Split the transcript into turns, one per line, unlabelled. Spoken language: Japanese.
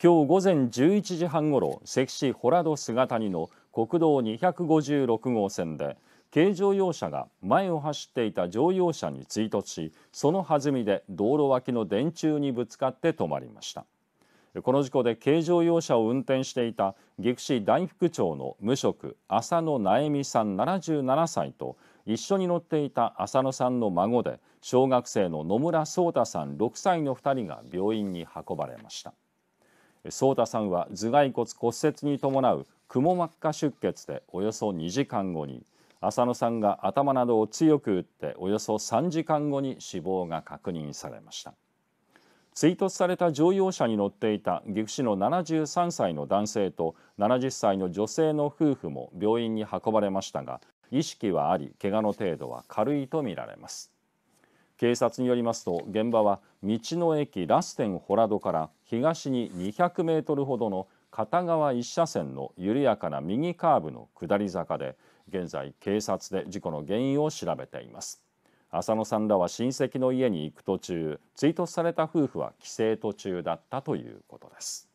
今日午前11時半ごろ関市洞戸菅谷の国道256号線で軽乗用車が前を走っていた乗用車に追突しその弾みで道路脇の電柱にぶつかって止まりましたこの事故で軽乗用車を運転していた岐阜市大福町の無職浅野苗美さん77歳と一緒に乗っていた浅野さんの孫で小学生の野村颯太さん6歳の2人が病院に運ばれました。颯太さんは頭蓋骨骨折に伴うくも膜下出血でおよそ2時間後に浅野さんが頭などを強く打っておよそ3時間後に死亡が確認されました追突された乗用車に乗っていた岐阜市の73歳の男性と70歳の女性の夫婦も病院に運ばれましたが意識はあり怪我の程度は軽いとみられます警察によりますと現場は道の駅ラステンホラドから東に200メートルほどの片側一車線の緩やかな右カーブの下り坂で現在警察で事故の原因を調べています浅野さんらは親戚の家に行く途中追突された夫婦は帰省途中だったということです